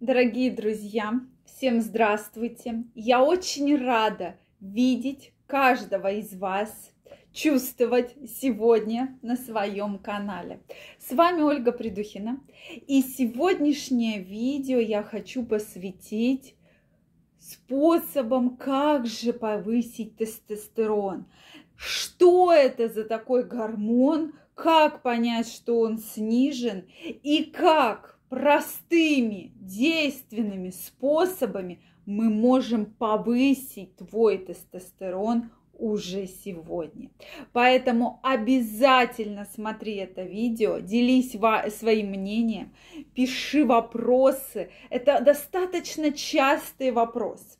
Дорогие друзья, всем здравствуйте! Я очень рада видеть каждого из вас, чувствовать сегодня на своем канале. С вами Ольга Придухина. И сегодняшнее видео я хочу посвятить способом, как же повысить тестостерон. Что это за такой гормон, как понять, что он снижен и как простыми, действенными способами мы можем повысить твой тестостерон уже сегодня. Поэтому обязательно смотри это видео, делись своим мнением, пиши вопросы. Это достаточно частый вопрос.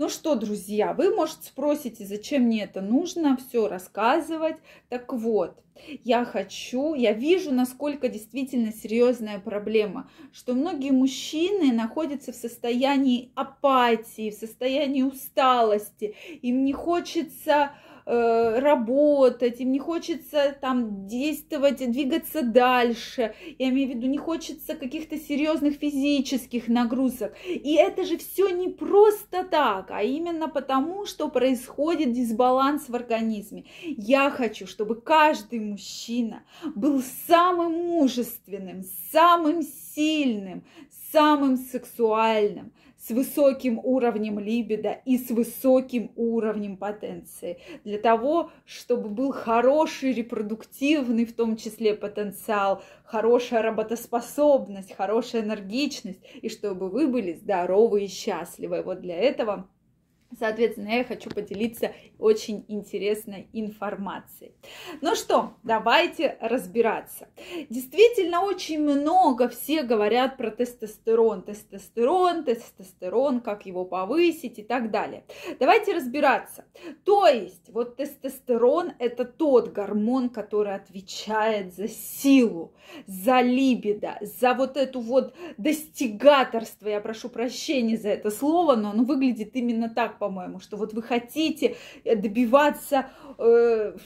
Ну что, друзья, вы, может, спросите, зачем мне это нужно, все рассказывать. Так вот, я хочу, я вижу, насколько действительно серьезная проблема, что многие мужчины находятся в состоянии апатии, в состоянии усталости, им не хочется э, работать, им не хочется там действовать, двигаться дальше. Я имею в виду, не хочется каких-то серьезных физических нагрузок. И это же все не просто так, а именно потому, что происходит дисбаланс в организме. Я хочу, чтобы каждый мужчина был самым мужественным, самым сильным, самым сексуальным, с высоким уровнем либидо и с высоким уровнем потенции. Для того, чтобы был хороший репродуктивный, в том числе, потенциал, хорошая работоспособность, хорошая энергичность, и чтобы вы были здоровы и счастливы. Вот для этого Соответственно, я хочу поделиться очень интересной информацией. Ну что, давайте разбираться. Действительно, очень много все говорят про тестостерон. Тестостерон, тестостерон, как его повысить и так далее. Давайте разбираться. То есть, вот тестостерон – это тот гормон, который отвечает за силу, за либидо, за вот эту вот достигаторство. Я прошу прощения за это слово, но оно выглядит именно так по-моему, что вот вы хотите добиваться э,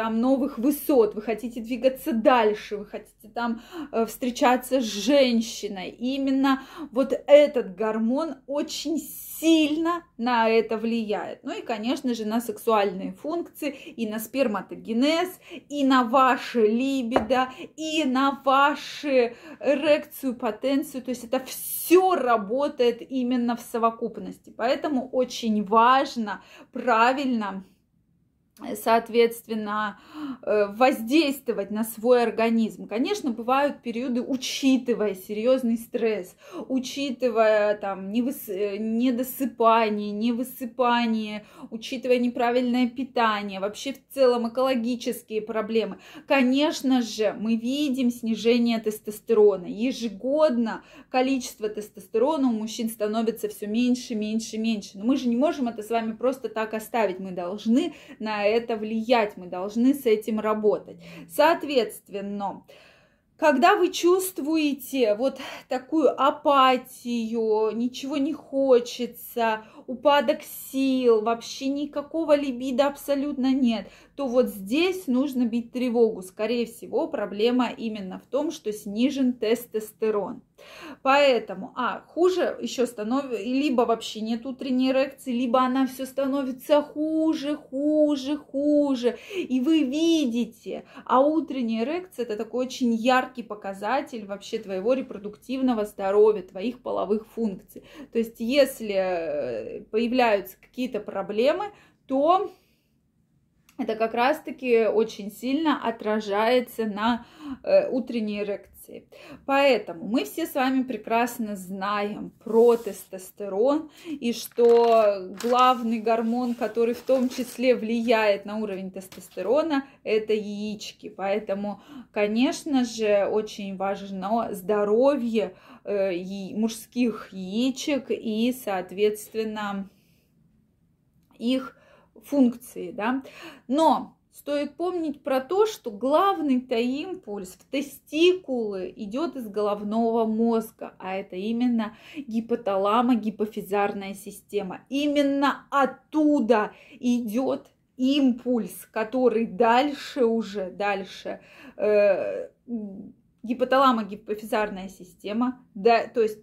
там новых высот, вы хотите двигаться дальше, вы хотите там э, встречаться с женщиной. И именно вот этот гормон очень сильно на это влияет. Ну и, конечно же, на сексуальные функции, и на сперматогенез, и на ваше либидо, и на вашу эрекцию, потенцию. То есть это все работает именно в совокупности. Поэтому очень важно правильно соответственно, э, воздействовать на свой организм. Конечно, бывают периоды, учитывая серьезный стресс, учитывая там невыс... Э, недосыпание, невысыпание, учитывая неправильное питание, вообще в целом экологические проблемы. Конечно же, мы видим снижение тестостерона. Ежегодно количество тестостерона у мужчин становится все меньше, меньше, меньше. Но мы же не можем это с вами просто так оставить. Мы должны на это влиять, мы должны с этим работать. Соответственно, когда вы чувствуете вот такую апатию, ничего не хочется, упадок сил, вообще никакого либида абсолютно нет, то вот здесь нужно бить тревогу. Скорее всего, проблема именно в том, что снижен тестостерон. Поэтому, а, хуже еще становится, либо вообще нет утренней эрекции, либо она все становится хуже, хуже, хуже. И вы видите, а утренняя эрекция это такой очень яркий показатель вообще твоего репродуктивного здоровья, твоих половых функций. То есть, если э, появляются какие-то проблемы, то это как раз-таки очень сильно отражается на э, утренней эрекции. Поэтому мы все с вами прекрасно знаем про тестостерон и что главный гормон, который в том числе влияет на уровень тестостерона, это яички. Поэтому, конечно же, очень важно здоровье Э, мужских яичек и, соответственно, их функции, да. Но стоит помнить про то, что главный-то импульс в тестикулы идет из головного мозга, а это именно гипоталама, гипофизарная система. Именно оттуда идет импульс, который дальше уже, дальше э, гипоталамо-гипофизарная система, да, то есть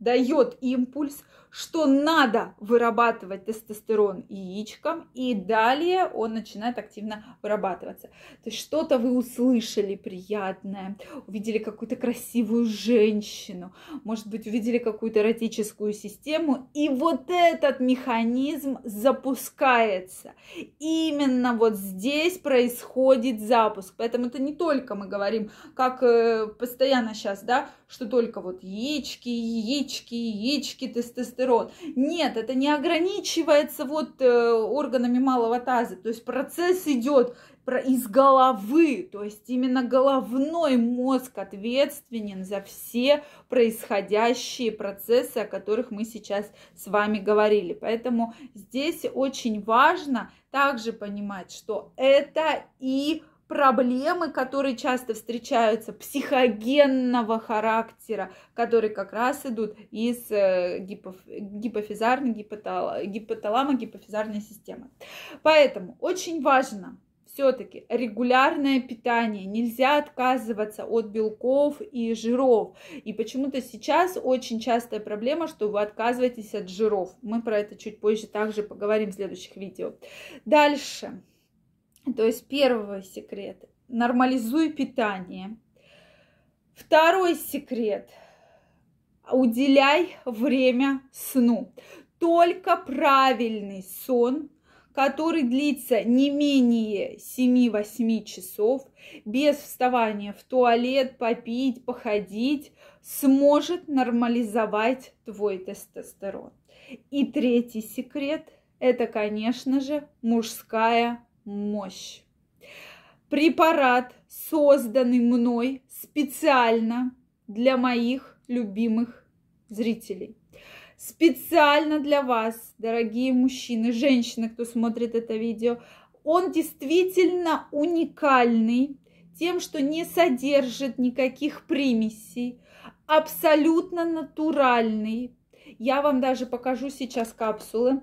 дает импульс, что надо вырабатывать тестостерон яичкам, и далее он начинает активно вырабатываться. То есть что-то вы услышали приятное, увидели какую-то красивую женщину, может быть, увидели какую-то эротическую систему, и вот этот механизм запускается. Именно вот здесь происходит запуск. Поэтому это не только мы говорим, как э, постоянно сейчас, да, что только вот яички, яички, яички, яички, тестостерон. Нет, это не ограничивается вот э, органами малого таза. То есть процесс идет из головы, то есть именно головной мозг ответственен за все происходящие процессы, о которых мы сейчас с вами говорили. Поэтому здесь очень важно также понимать, что это и проблемы, которые часто встречаются, психогенного характера, которые как раз идут из э, гипоф... гипофизарной, гипотал... гипоталама, гипофизарной системы. Поэтому очень важно все-таки регулярное питание. Нельзя отказываться от белков и жиров. И почему-то сейчас очень частая проблема, что вы отказываетесь от жиров. Мы про это чуть позже также поговорим в следующих видео. Дальше. То есть первый секрет – нормализуй питание. Второй секрет – уделяй время сну. Только правильный сон, который длится не менее 7-8 часов, без вставания в туалет, попить, походить, сможет нормализовать твой тестостерон. И третий секрет – это, конечно же, мужская мощь. Препарат, созданный мной специально для моих любимых зрителей. Специально для вас, дорогие мужчины, женщины, кто смотрит это видео, он действительно уникальный тем, что не содержит никаких примесей, абсолютно натуральный. Я вам даже покажу сейчас капсулы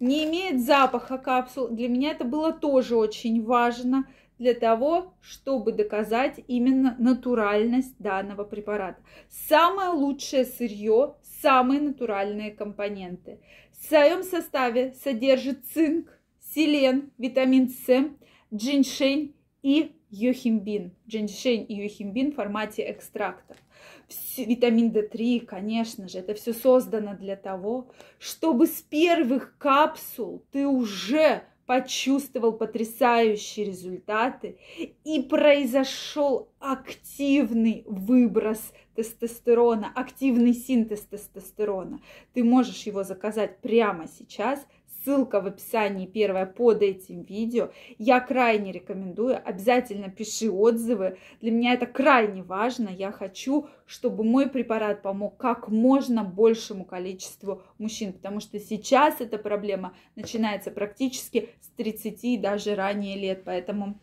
не имеет запаха капсул. Для меня это было тоже очень важно для того, чтобы доказать именно натуральность данного препарата. Самое лучшее сырье, самые натуральные компоненты. В своем составе содержит цинк, селен, витамин С, джиншень и йохимбин, джиншень и йохимбин в формате экстрактов. витамин D3, конечно же, это все создано для того, чтобы с первых капсул ты уже почувствовал потрясающие результаты и произошел активный выброс тестостерона, активный синтез тестостерона. Ты можешь его заказать прямо сейчас ссылка в описании первая под этим видео. Я крайне рекомендую, обязательно пиши отзывы. Для меня это крайне важно. Я хочу, чтобы мой препарат помог как можно большему количеству мужчин, потому что сейчас эта проблема начинается практически с 30 и даже ранее лет, поэтому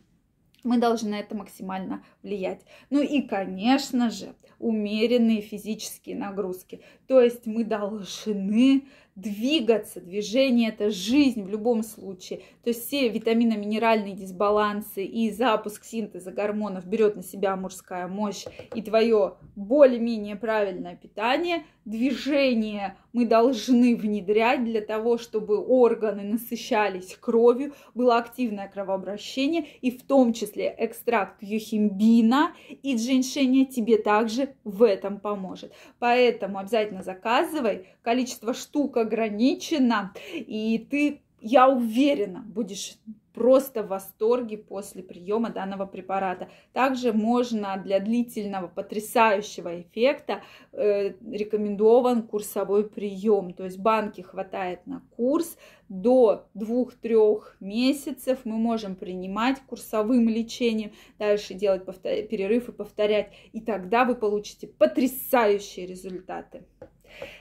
мы должны на это максимально влиять. Ну и, конечно же, умеренные физические нагрузки. То есть мы должны двигаться. Движение – это жизнь в любом случае. То есть все витаминно минеральные дисбалансы и запуск синтеза гормонов берет на себя мужская мощь и твое более-менее правильное питание. Движение мы должны внедрять для того, чтобы органы насыщались кровью, было активное кровообращение, и в том числе экстракт юхимбина и джиншеня тебе также в этом поможет. Поэтому обязательно заказывай. Количество штук ограничено и ты, я уверена, будешь просто в восторге после приема данного препарата. Также можно для длительного потрясающего эффекта э, рекомендован курсовой прием. То есть банки хватает на курс до 2-3 месяцев. Мы можем принимать курсовым лечением, дальше делать повтор... перерыв и повторять. И тогда вы получите потрясающие результаты.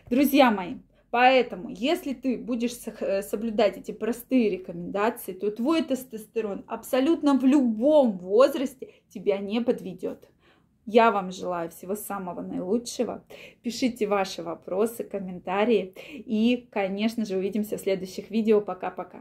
Друзья мои, Поэтому, если ты будешь э, соблюдать эти простые рекомендации, то твой тестостерон абсолютно в любом возрасте тебя не подведет. Я вам желаю всего самого наилучшего. Пишите ваши вопросы, комментарии. И, конечно же, увидимся в следующих видео. Пока-пока.